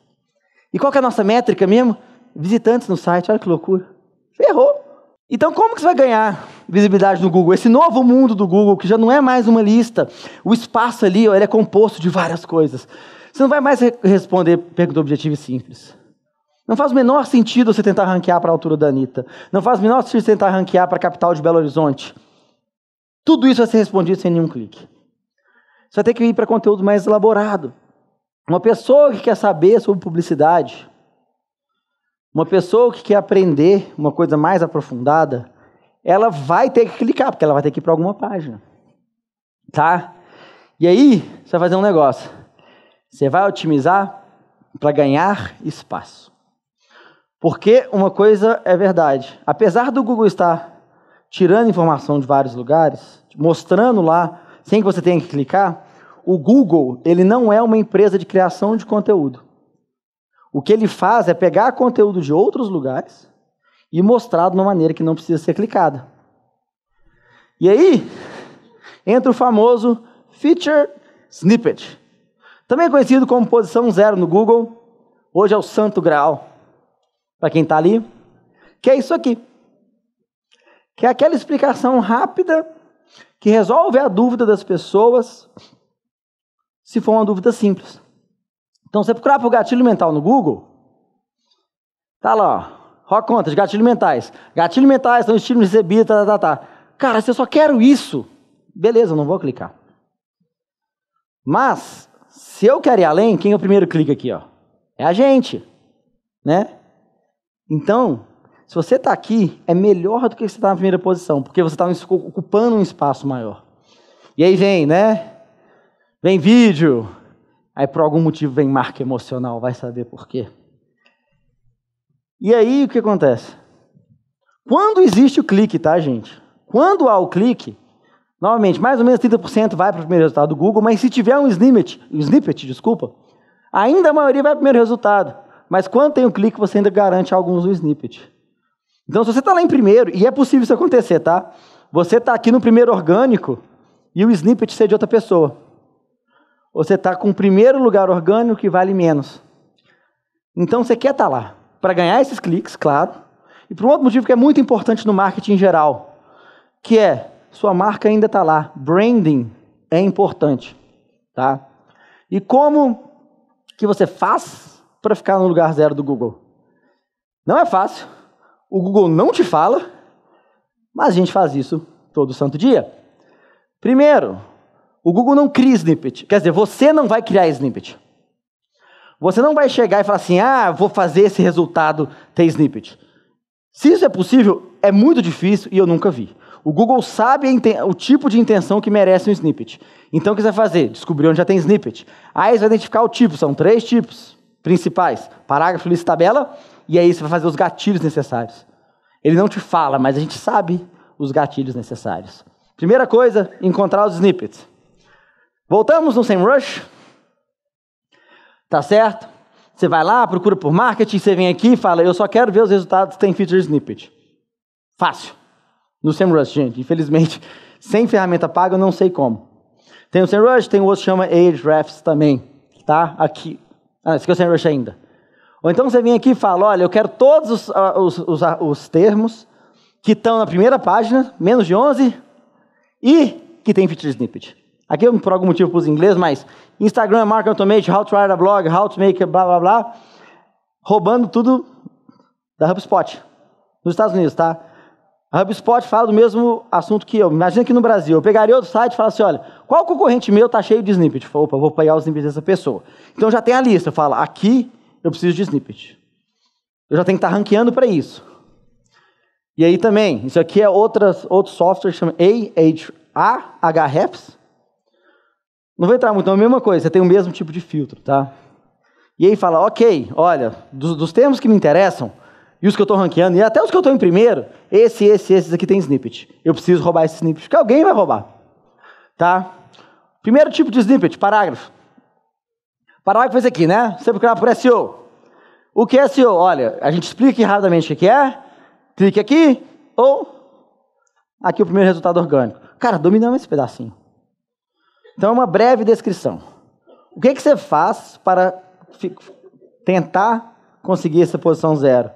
A: E qual que é a nossa métrica mesmo? Visitantes no site, olha que loucura. Ferrou. Então, como que você vai ganhar visibilidade no Google? Esse novo mundo do Google, que já não é mais uma lista, o espaço ali ó, ele é composto de várias coisas. Você não vai mais responder pergunta objetiva e simples. Não faz o menor sentido você tentar ranquear para a altura da Anitta. Não faz o menor sentido você tentar ranquear para a capital de Belo Horizonte. Tudo isso vai ser respondido sem nenhum clique. Você vai ter que ir para conteúdo mais elaborado. Uma pessoa que quer saber sobre publicidade, uma pessoa que quer aprender uma coisa mais aprofundada, ela vai ter que clicar, porque ela vai ter que ir para alguma página. Tá? E aí, você vai fazer um negócio. Você vai otimizar para ganhar espaço. Porque uma coisa é verdade. Apesar do Google estar tirando informação de vários lugares, mostrando lá, sem que você tenha que clicar, o Google, ele não é uma empresa de criação de conteúdo. O que ele faz é pegar conteúdo de outros lugares e mostrar de uma maneira que não precisa ser clicada. E aí entra o famoso feature snippet, também conhecido como posição zero no Google. Hoje é o santo graal para quem está ali, que é isso aqui. Que é aquela explicação rápida que resolve a dúvida das pessoas, se for uma dúvida simples. Então, você procurar por gatilho mental no Google, tá lá, ó, conta de gatilhos mentais. Gatilhos mentais são então, estímulos recebidos, tá, tá, tá, tá. Cara, se eu só quero isso, beleza, eu não vou clicar. Mas, se eu quero ir além, quem é o primeiro clica aqui, ó? É a gente, né? Então, se você está aqui, é melhor do que você está na primeira posição, porque você está ocupando um espaço maior. E aí vem, né? Vem vídeo, Aí por algum motivo vem marca emocional, vai saber por quê. E aí o que acontece? Quando existe o clique, tá, gente? Quando há o clique, novamente, mais ou menos 30% vai para o primeiro resultado do Google, mas se tiver um snippet, um snippet, desculpa, ainda a maioria vai para o primeiro resultado. Mas quando tem o um clique, você ainda garante alguns do snippet. Então, se você está lá em primeiro, e é possível isso acontecer, tá? Você está aqui no primeiro orgânico e o snippet ser de outra pessoa. Você está com o primeiro lugar orgânico que vale menos. Então você quer estar tá lá para ganhar esses cliques, claro, e para um outro motivo que é muito importante no marketing em geral, que é sua marca ainda está lá. Branding é importante, tá? E como que você faz para ficar no lugar zero do Google? Não é fácil. O Google não te fala, mas a gente faz isso todo santo dia. Primeiro, o Google não cria snippet. Quer dizer, você não vai criar snippet. Você não vai chegar e falar assim: ah, vou fazer esse resultado ter snippet. Se isso é possível, é muito difícil e eu nunca vi. O Google sabe o tipo de intenção que merece um snippet. Então, o que você vai fazer? Descobrir onde já tem snippet. Aí você vai identificar o tipo, são três tipos principais: parágrafo, lista, tabela, e aí você vai fazer os gatilhos necessários. Ele não te fala, mas a gente sabe os gatilhos necessários. Primeira coisa, encontrar os snippets. Voltamos no Same Rush? Tá certo? Você vai lá, procura por marketing, você vem aqui e fala: Eu só quero ver os resultados tem feature snippet. Fácil. No SEMrush, gente, infelizmente, (laughs) sem ferramenta paga, eu não sei como. Tem o SEMrush, tem o outro que chama Ahrefs também, tá? Aqui. Ah, esse aqui é o SEMrush ainda. Ou então você vem aqui e fala: Olha, eu quero todos os, ah, os, os, ah, os termos que estão na primeira página, menos de 11, e que tem feature snippet. Aqui eu, por algum motivo pus os inglês, mas Instagram, é Mark Automation, How to Write a Blog, How to Make blá blá blá, roubando tudo da HubSpot, nos Estados Unidos, tá? A HubSpot fala do mesmo assunto que eu. Imagina que no Brasil, eu pegaria outro site e falaria assim, olha, qual concorrente meu tá cheio de snippet? Tipo, eu falo, opa, vou pegar os snippets dessa pessoa. Então já tem a lista, fala, aqui eu preciso de snippet. Eu já tenho que estar tá ranqueando para isso. E aí também, isso aqui é outras, outro software que chama AHA, não vou entrar muito, É a mesma coisa, você tem o mesmo tipo de filtro, tá? E aí fala, ok, olha, dos, dos termos que me interessam, e os que eu estou ranqueando, e até os que eu estou em primeiro, esse, esse, esses aqui tem snippet. Eu preciso roubar esse snippet, porque alguém vai roubar. Tá? Primeiro tipo de snippet, parágrafo. Parágrafo é esse aqui, né? Você procurar por SEO. O que é SEO? Olha, a gente explica aqui rapidamente o que é, clique aqui, ou aqui o primeiro resultado orgânico. Cara, dominamos esse pedacinho. Então é uma breve descrição. O que, é que você faz para tentar conseguir essa posição zero?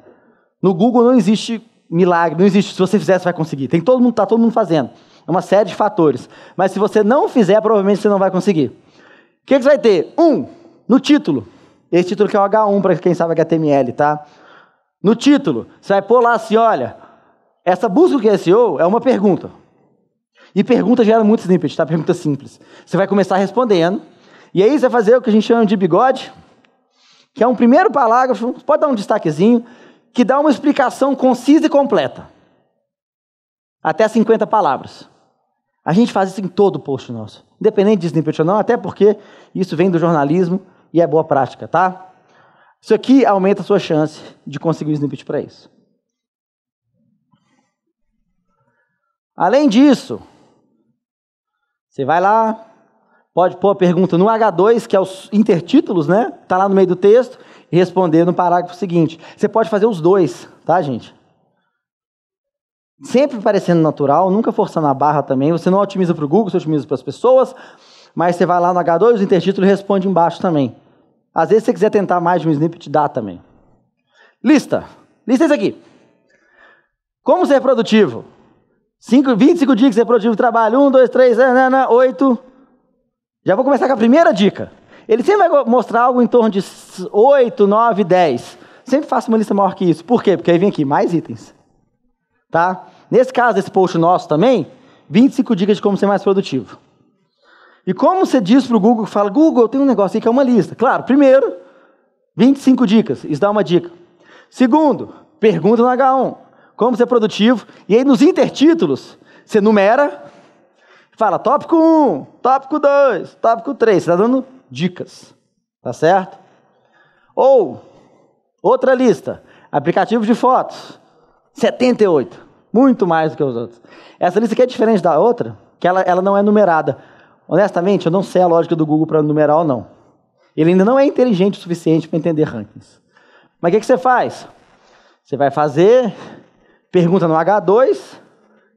A: No Google não existe milagre, não existe. Se você fizer, você vai conseguir. Tem todo mundo, tá todo mundo fazendo. É uma série de fatores. Mas se você não fizer, provavelmente você não vai conseguir. O que, que você vai ter? Um, no título. Esse título que é o H1 para quem sabe HTML, tá? No título, você vai pôr lá assim, olha, essa busca do QSO é uma pergunta. E pergunta gera muito snippet, tá? Pergunta simples. Você vai começar respondendo, e aí você vai fazer o que a gente chama de bigode, que é um primeiro parágrafo, pode dar um destaquezinho, que dá uma explicação concisa e completa. Até 50 palavras. A gente faz isso em todo post nosso. Independente de snippet ou não, até porque isso vem do jornalismo e é boa prática, tá? Isso aqui aumenta a sua chance de conseguir um snippet para isso. Além disso, você vai lá, pode pôr a pergunta no H2, que é os intertítulos, né? Tá lá no meio do texto, e responder no parágrafo seguinte. Você pode fazer os dois, tá, gente? Sempre parecendo natural, nunca forçando a barra também. Você não otimiza para o Google, você otimiza para as pessoas, mas você vai lá no H2, os intertítulos e responde embaixo também. Às vezes, se você quiser tentar mais de um snippet, dá também. Lista. Lista isso aqui. Como ser produtivo? Cinco, 25 dias que você é produtivo de trabalho. Um, dois, três, nanana, né, né, né, oito. Já vou começar com a primeira dica. Ele sempre vai mostrar algo em torno de 8, 9, 10. Sempre faço uma lista maior que isso. Por quê? Porque aí vem aqui mais itens. Tá? Nesse caso, esse post nosso também, 25 dicas de como ser mais produtivo. E como você diz para o Google, fala, Google, eu tenho um negócio aí que é uma lista. Claro, primeiro, 25 dicas, isso dá uma dica. Segundo, pergunta no H1 como ser produtivo. E aí nos intertítulos, você numera, fala tópico 1, tópico 2, tópico 3. Você está dando dicas, tá certo? Ou, outra lista, aplicativo de fotos, 78. Muito mais do que os outros. Essa lista aqui é diferente da outra, que ela, ela não é numerada. Honestamente, eu não sei a lógica do Google para numerar ou não. Ele ainda não é inteligente o suficiente para entender rankings. Mas o que, que você faz? Você vai fazer Pergunta no H2,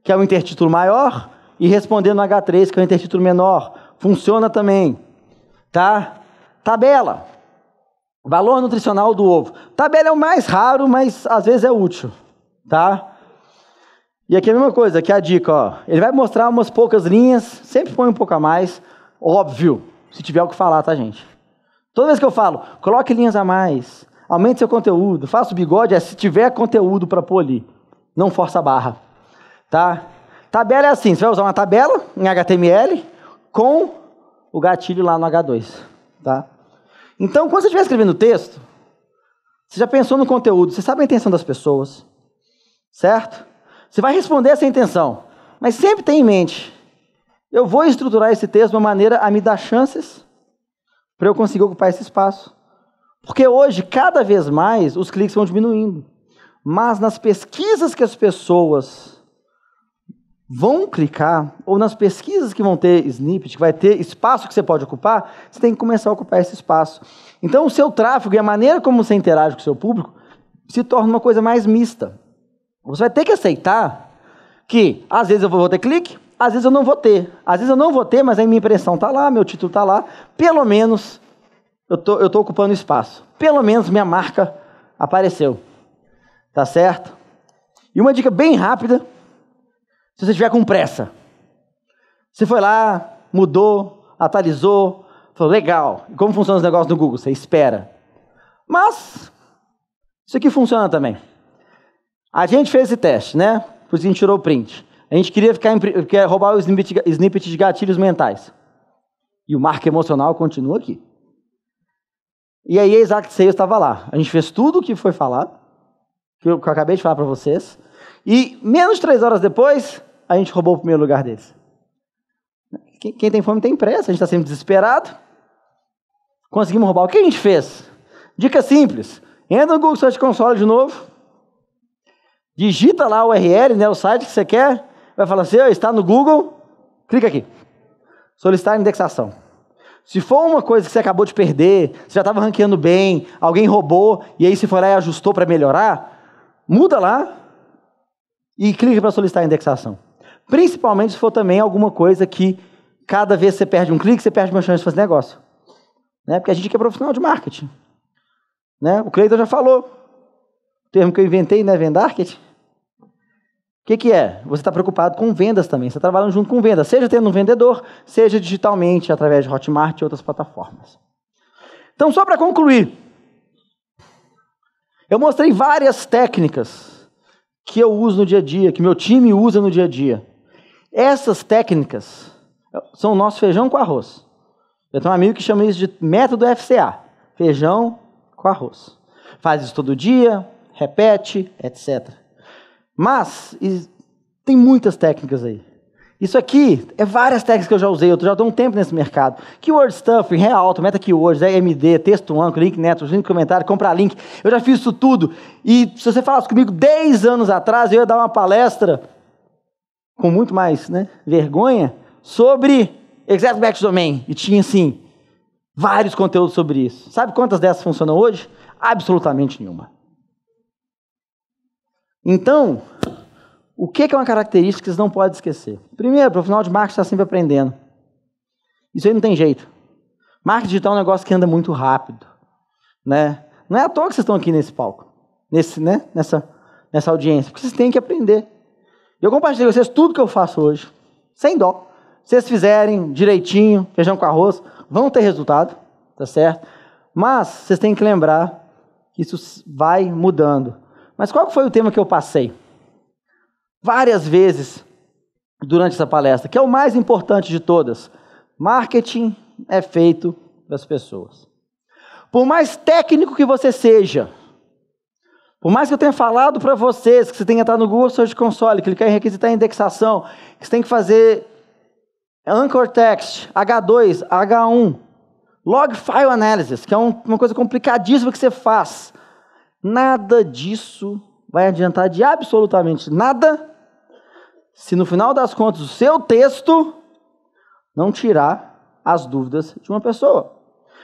A: que é o intertítulo maior, e responder no H3, que é o intertítulo menor. Funciona também. Tá? Tabela. Valor nutricional do ovo. Tabela é o mais raro, mas às vezes é útil. Tá? E aqui é a mesma coisa, aqui é a dica, ó. Ele vai mostrar umas poucas linhas, sempre põe um pouco a mais, óbvio, se tiver o que falar, tá, gente? Toda vez que eu falo, coloque linhas a mais, aumente seu conteúdo, faça o bigode, é se tiver conteúdo para polir ali não força a barra, tá? Tabela é assim, você vai usar uma tabela em HTML com o gatilho lá no H2, tá? Então, quando você estiver escrevendo o texto, você já pensou no conteúdo, você sabe a intenção das pessoas, certo? Você vai responder essa intenção, mas sempre tem em mente, eu vou estruturar esse texto de uma maneira a me dar chances para eu conseguir ocupar esse espaço. Porque hoje, cada vez mais, os cliques vão diminuindo. Mas nas pesquisas que as pessoas vão clicar, ou nas pesquisas que vão ter snippet, que vai ter espaço que você pode ocupar, você tem que começar a ocupar esse espaço. Então, o seu tráfego e a maneira como você interage com o seu público se torna uma coisa mais mista. Você vai ter que aceitar que, às vezes, eu vou ter clique, às vezes eu não vou ter. Às vezes eu não vou ter, mas a minha impressão está lá, meu título está lá. Pelo menos eu tô, estou tô ocupando espaço. Pelo menos minha marca apareceu. Tá certo? E uma dica bem rápida, se você estiver com pressa. Você foi lá, mudou, atualizou, falou, legal. como funciona os negócios do Google? Você espera. Mas, isso aqui funciona também. A gente fez esse teste, né? Por isso a gente tirou o print. A gente queria ficar queria roubar o snippet, snippet de gatilhos mentais. E o marco emocional continua aqui. E aí a Exact Sales estava lá. A gente fez tudo o que foi falado que eu, acabei de falar para vocês. E menos de três horas depois, a gente roubou o primeiro lugar deles. Quem, tem fome tem pressa, a gente está sempre desesperado. Conseguimos roubar. O que a gente fez? Dica simples. Entra no Google Search Console de novo. Digita lá o URL, né, o site que você quer. Vai falar assim, está no Google. Clica aqui. Solicitar indexação. Se for uma coisa que você acabou de perder, você já estava ranqueando bem, alguém roubou, e aí se for lá e ajustou para melhorar, Muda lá e clica para solicitar a indexação. Principalmente se for também alguma coisa que cada vez você perde um clique, você perde uma chance de fazer negócio. Né? Porque a gente é profissional de marketing. Né? O Cleiton já falou. O termo que eu inventei, né? Vendarket. O que, que é? Você está preocupado com vendas também. Você está trabalhando junto com vendas. Seja tendo um vendedor, seja digitalmente, através de Hotmart e outras plataformas. Então, só para concluir. Eu mostrei várias técnicas que eu uso no dia a dia, que meu time usa no dia a dia. Essas técnicas são o nosso feijão com arroz. Eu tenho um amigo que chama isso de método FCA feijão com arroz. Faz isso todo dia, repete, etc. Mas tem muitas técnicas aí. Isso aqui é várias técnicas que eu já usei, eu já estou um tempo nesse mercado. Keyword stuffing, Realto, Meta Keywords, Amd, é Texto Anco, Link neto, Link Comentário, Comprar Link. Eu já fiz isso tudo. E se você falasse comigo 10 anos atrás, eu ia dar uma palestra com muito mais né, vergonha sobre Exact Back Domain. E tinha, assim, vários conteúdos sobre isso. Sabe quantas dessas funcionam hoje? Absolutamente nenhuma. Então, o que é uma característica que vocês não podem esquecer? Primeiro, para o final de marketing está sempre aprendendo. Isso aí não tem jeito. Marketing digital é um negócio que anda muito rápido. Né? Não é à toa que vocês estão aqui nesse palco, nesse, né? nessa, nessa audiência, porque vocês têm que aprender. Eu compartilho com vocês tudo que eu faço hoje, sem dó. Se vocês fizerem direitinho, feijão com arroz, vão ter resultado, tá certo? Mas vocês têm que lembrar que isso vai mudando. Mas qual foi o tema que eu passei? várias vezes durante essa palestra, que é o mais importante de todas. Marketing é feito das pessoas. Por mais técnico que você seja, por mais que eu tenha falado para vocês que você tem que entrar no Google Search Console, clicar em requisitar indexação, que você tem que fazer Anchor Text, H2, H1, Log File Analysis, que é uma coisa complicadíssima que você faz. Nada disso vai adiantar de absolutamente nada se no final das contas o seu texto não tirar as dúvidas de uma pessoa.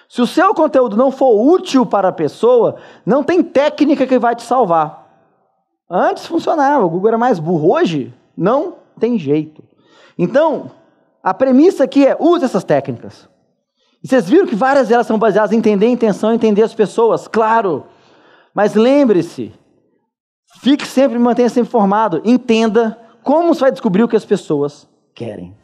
A: Se o seu conteúdo não for útil para a pessoa, não tem técnica que vai te salvar. Antes funcionava, o Google era mais burro. Hoje, não tem jeito. Então, a premissa aqui é: use essas técnicas. E vocês viram que várias delas são baseadas em entender a intenção, entender as pessoas, claro. Mas lembre-se, Fique sempre, mantenha-se informado. Entenda como você vai descobrir o que as pessoas querem.